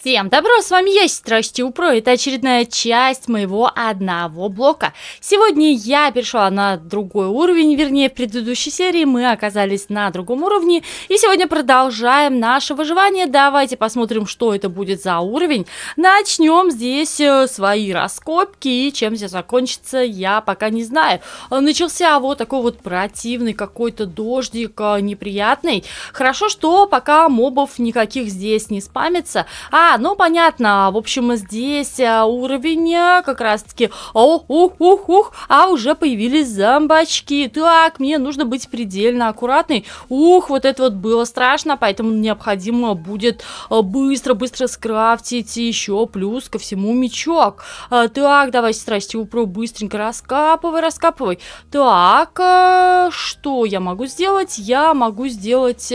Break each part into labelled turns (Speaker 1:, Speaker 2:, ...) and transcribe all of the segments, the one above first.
Speaker 1: Всем добро, с вами я, сестра Упро, это очередная часть моего одного блока. Сегодня я перешла на другой уровень, вернее в предыдущей серии мы оказались на другом уровне. И сегодня продолжаем наше выживание, давайте посмотрим, что это будет за уровень. Начнем здесь э, свои раскопки и чем здесь закончится, я пока не знаю. Начался вот такой вот противный какой-то дождик э, неприятный. Хорошо, что пока мобов никаких здесь не спамится, а ну понятно. В общем, здесь а уровень э, как раз-таки... Ох, ух, ух, ух. А уже появились зомбачки. Так, мне нужно быть предельно аккуратной. Ух, вот это вот было страшно, поэтому необходимо будет быстро-быстро э, скрафтить еще плюс ко всему мечок. Так, давай, страсти, упро, быстренько раскапывай, раскапывай. Так, что я могу сделать? Я могу сделать...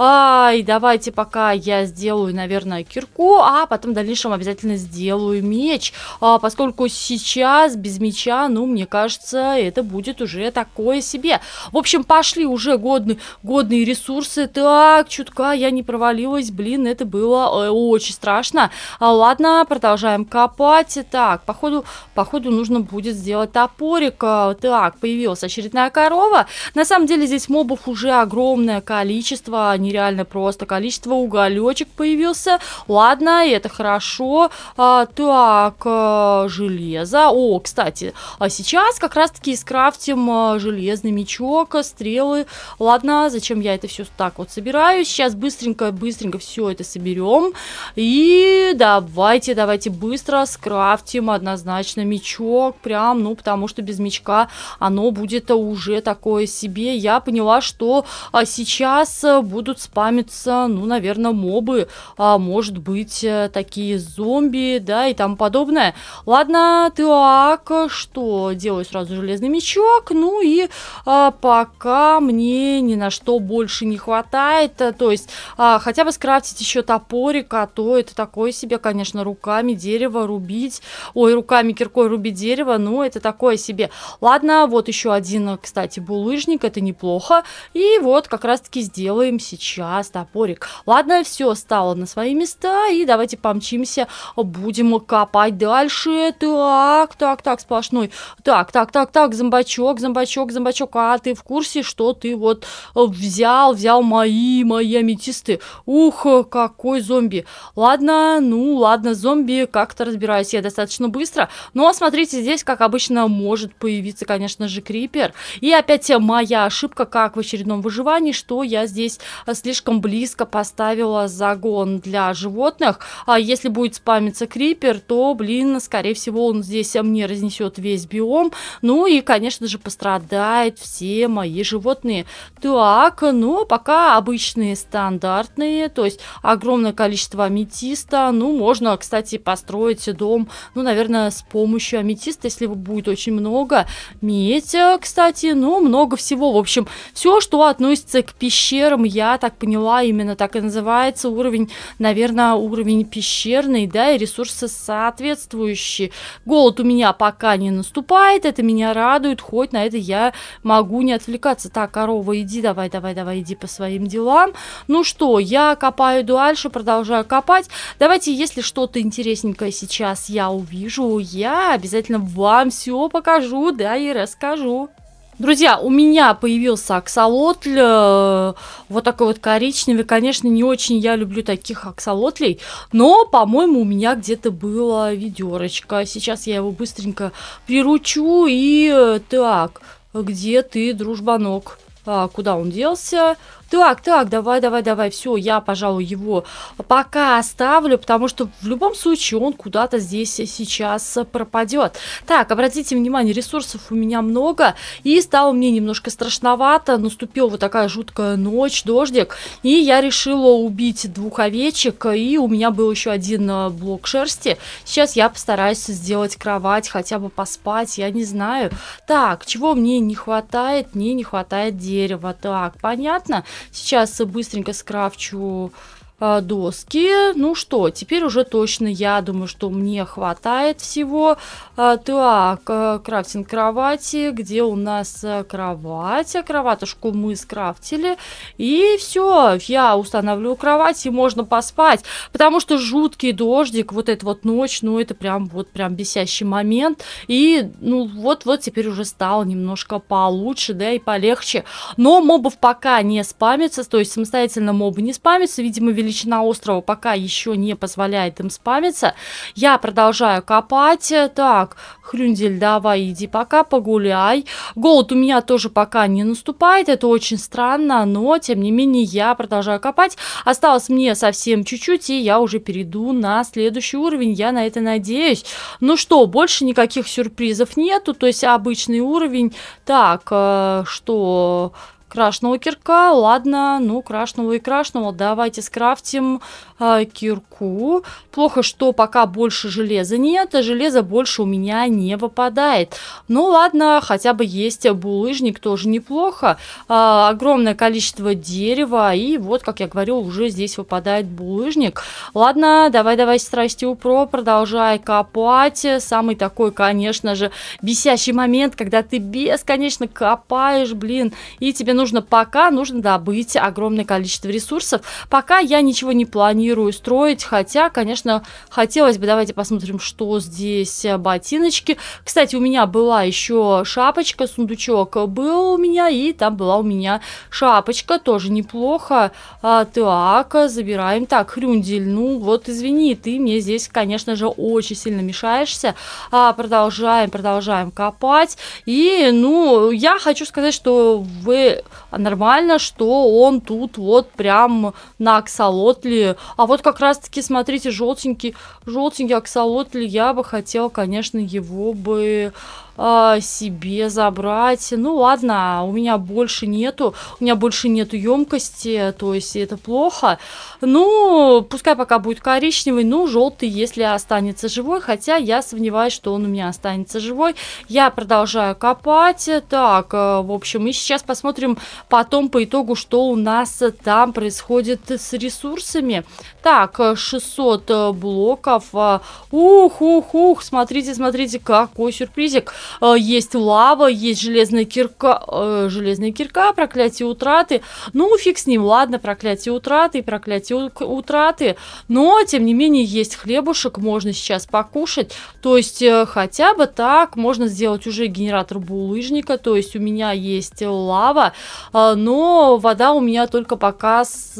Speaker 1: Ай, давайте пока я сделаю, наверное, кирку легко, а потом в дальнейшем обязательно сделаю меч, а, поскольку сейчас без меча, ну, мне кажется, это будет уже такое себе. В общем, пошли уже годные, годные ресурсы. Так, чутка я не провалилась, блин, это было э, очень страшно. А, ладно, продолжаем копать. Так, походу, походу нужно будет сделать топорик. А, так, появилась очередная корова. На самом деле здесь мобов уже огромное количество, а, нереально просто количество. Уголечек появился. Ладно ладно, это хорошо. А, так, а, железо. О, кстати, а сейчас как раз-таки скрафтим а, железный мечок, а, стрелы. Ладно, зачем я это все так вот собираю? Сейчас быстренько-быстренько все это соберем. И давайте, давайте быстро скрафтим однозначно мечок. Прям, ну, потому что без мечка оно будет уже такое себе. Я поняла, что а, сейчас э, будут спамиться, ну, наверное, мобы. А, может быть, быть э, такие зомби, да, и тому подобное. Ладно, так, что делаю сразу железный мечок, ну и а, пока мне ни на что больше не хватает, то есть а, хотя бы скрафтить еще топорик, а то это такое себе, конечно, руками дерево рубить, ой, руками киркой рубить дерево, ну это такое себе. Ладно, вот еще один, кстати, булыжник, это неплохо, и вот как раз-таки сделаем сейчас топорик. Ладно, все стало на свои места, и давайте помчимся, будем копать дальше. Так, так, так, сплошной. Так, так, так, так, зомбачок, зомбачок, зомбачок. А ты в курсе, что ты вот взял, взял мои, мои аметисты? Ух, какой зомби. Ладно, ну ладно, зомби, как-то разбираюсь я достаточно быстро. Ну, а смотрите, здесь, как обычно, может появиться, конечно же, крипер. И опять моя ошибка, как в очередном выживании, что я здесь слишком близко поставила загон для животных животных. А если будет спамиться крипер, то, блин, скорее всего, он здесь мне разнесет весь биом. Ну и, конечно же, пострадают все мои животные. Так, ну, пока обычные стандартные, то есть огромное количество аметиста. Ну, можно, кстати, построить дом, ну, наверное, с помощью аметиста, если его будет очень много. Медь, кстати, ну, много всего. В общем, все, что относится к пещерам, я так поняла, именно так и называется. Уровень, наверное, уровень пещерный, да, и ресурсы соответствующие. Голод у меня пока не наступает, это меня радует, хоть на это я могу не отвлекаться. Так, корова, иди, давай, давай, давай, иди по своим делам. Ну что, я копаю дальше, продолжаю копать. Давайте, если что-то интересненькое сейчас я увижу, я обязательно вам все покажу, да, и расскажу. Друзья, у меня появился аксолотль, э, вот такой вот коричневый. Конечно, не очень я люблю таких аксолотлей, но, по-моему, у меня где-то была ведерочка. Сейчас я его быстренько приручу. И э, так, где ты, дружбанок? А, куда он делся? так, так, давай, давай, давай, все, я, пожалуй, его пока оставлю, потому что в любом случае он куда-то здесь сейчас пропадет. Так, обратите внимание, ресурсов у меня много, и стало мне немножко страшновато, наступила вот такая жуткая ночь, дождик, и я решила убить двух овечек, и у меня был еще один э, блок шерсти. Сейчас я постараюсь сделать кровать, хотя бы поспать, я не знаю. Так, чего мне не хватает? Мне не хватает дерева. Так, понятно. Сейчас быстренько скрафчу а, доски. Ну что, теперь уже точно я думаю, что мне хватает всего. А, так, э, крафтинг кровати, где у нас э, кровать. А, кроватушку мы скрафтили. И все, я устанавливаю кровать и можно поспать. Потому что жуткий дождик, вот эта вот ночь, ну это прям вот прям бесящий момент. И ну вот-вот теперь уже стало немножко получше, да, и полегче. Но мобов пока не спамятся, то есть самостоятельно мобы не спамятся, видимо, великолепно величина острова пока еще не позволяет им спамиться. Я продолжаю копать. Так, Хрюндель, давай, иди пока погуляй. Голод у меня тоже пока не наступает. Это очень странно, но тем не менее я продолжаю копать. Осталось мне совсем чуть-чуть, и я уже перейду на следующий уровень. Я на это надеюсь. Ну что, больше никаких сюрпризов нету. То есть обычный уровень. Так, э, что... Крашнула кирка, ладно, ну, крашнула и крашнула. Давайте скрафтим э, кирку. Плохо, что пока больше железа нет, а железа больше у меня не выпадает. Ну, ладно, хотя бы есть булыжник, тоже неплохо. Э, огромное количество дерева, и вот, как я говорил, уже здесь выпадает булыжник. Ладно, давай-давай, страсти упро, продолжай копать. Самый такой, конечно же, бесящий момент, когда ты бесконечно копаешь, блин, и тебе нужно пока, нужно добыть огромное количество ресурсов. Пока я ничего не планирую строить, хотя, конечно, хотелось бы, давайте посмотрим, что здесь э, ботиночки. Кстати, у меня была еще шапочка, сундучок был у меня, и там была у меня шапочка, тоже неплохо. А, так, забираем. Так, Хрюндель, ну вот, извини, ты мне здесь, конечно же, очень сильно мешаешься. А, продолжаем, продолжаем копать. И, ну, я хочу сказать, что вы нормально, что он тут вот прям на аксолотле. А вот как раз-таки, смотрите, желтенький, желтенький аксолотли, я бы хотела, конечно, его бы э, себе забрать. Ну ладно, у меня больше нету, у меня больше нету емкости, то есть это плохо. Ну, пускай пока будет коричневый, ну желтый, если останется живой, хотя я сомневаюсь, что он у меня останется живой. Я продолжаю копать. Так, э, в общем, и сейчас посмотрим потом по итогу, что у нас там происходит с ресурсами. Так, 600 э, э, блоков. Э, ух, ух, ух, смотрите, смотрите, какой сюрпризик. Есть лава, есть железная кирка, железная кирка, проклятие утраты. Ну, фиг с ним, ладно, проклятие утраты, проклятие утраты. Но, тем не менее, есть хлебушек, можно сейчас покушать. То есть, хотя бы так можно сделать уже генератор булыжника. То есть, у меня есть лава, но вода у меня только пока с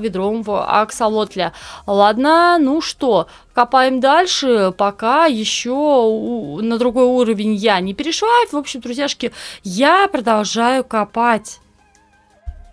Speaker 1: ведром в аксолот петля. Ладно, ну что, копаем дальше, пока еще на другой уровень я не перешла. В общем, друзьяшки, я продолжаю копать.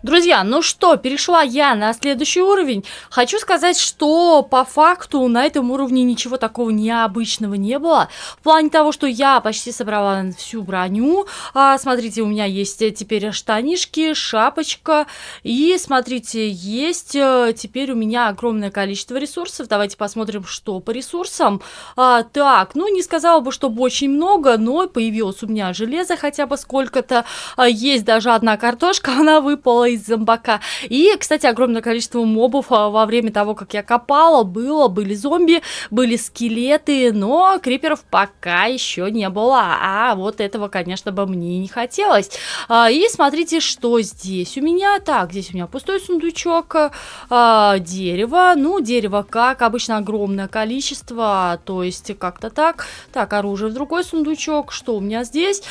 Speaker 1: Друзья, ну что, перешла я на следующий уровень. Хочу сказать, что по факту на этом уровне ничего такого необычного не было. В плане того, что я почти собрала всю броню. А, смотрите, у меня есть э, теперь штанишки, шапочка. И смотрите, есть э, теперь у меня огромное количество ресурсов. Давайте посмотрим, что по ресурсам. А, так, ну не сказала бы, чтобы очень много, но появилось у меня железо хотя бы сколько-то. А, есть даже одна картошка, она выпала из зомбака. И, кстати, огромное количество мобов а, во время того, как я копала, было, были зомби, были скелеты, но криперов пока еще не было, а вот этого, конечно, бы мне не хотелось. А, и смотрите, что здесь у меня. Так, здесь у меня пустой сундучок, а, дерево, ну, дерево, как обычно, огромное количество, то есть как-то так. Так, оружие в другой сундучок, что у меня здесь?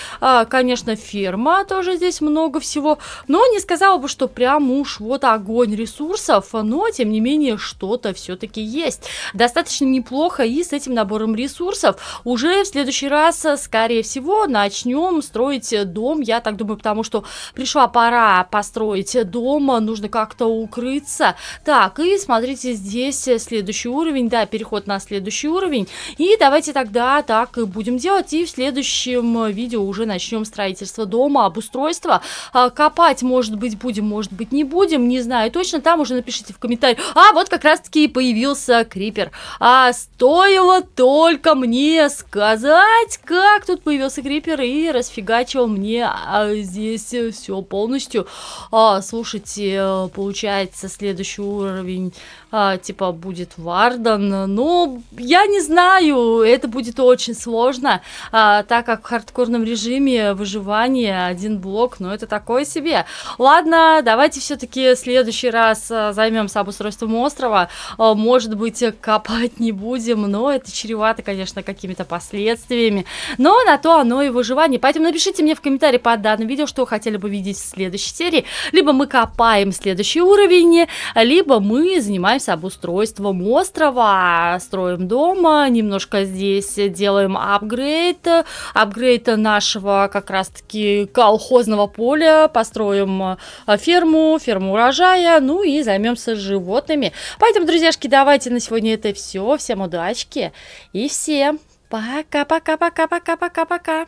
Speaker 1: Конечно, ферма тоже здесь много всего, но не сказала бы, что прям уж вот огонь ресурсов, но тем не менее что-то все-таки есть. Достаточно неплохо и с этим набором ресурсов уже в следующий раз, скорее всего, начнем строить дом, я так думаю, потому что пришла пора построить дом, нужно как-то укрыться. Так, и смотрите, здесь следующий уровень, да, переход на следующий уровень. И давайте тогда так и будем делать. И в следующем видео уже начнем строительство дома, обустройство. А, копать, может быть, будем будем, может быть, не будем, не знаю точно, там уже напишите в комментариях. А, вот как раз-таки и появился Крипер. А стоило только мне сказать, как тут появился Крипер и расфигачил мне а, а здесь все полностью. А, слушайте, получается, следующий уровень а, типа будет Вардан. Ну, я не знаю, это будет очень сложно, а, так как в хардкорном режиме выживание один блок, но это такое себе. Ладно, давайте все-таки в следующий раз э, займемся обустройством острова. Э, может быть, э, копать не будем, но это чревато, конечно, какими-то последствиями. Но на то оно и выживание. Поэтому напишите мне в комментарии под данным видео, что хотели бы видеть в следующей серии. Либо мы копаем следующий уровень, либо мы занимаемся обустройством острова, строим дома, немножко здесь делаем апгрейд, апгрейд нашего как раз-таки колхозного поля, построим а, ферму, ферму урожая, ну и займемся животными. Поэтому, друзьяшки, давайте на сегодня это все. Всем удачки и всем пока-пока-пока-пока-пока-пока.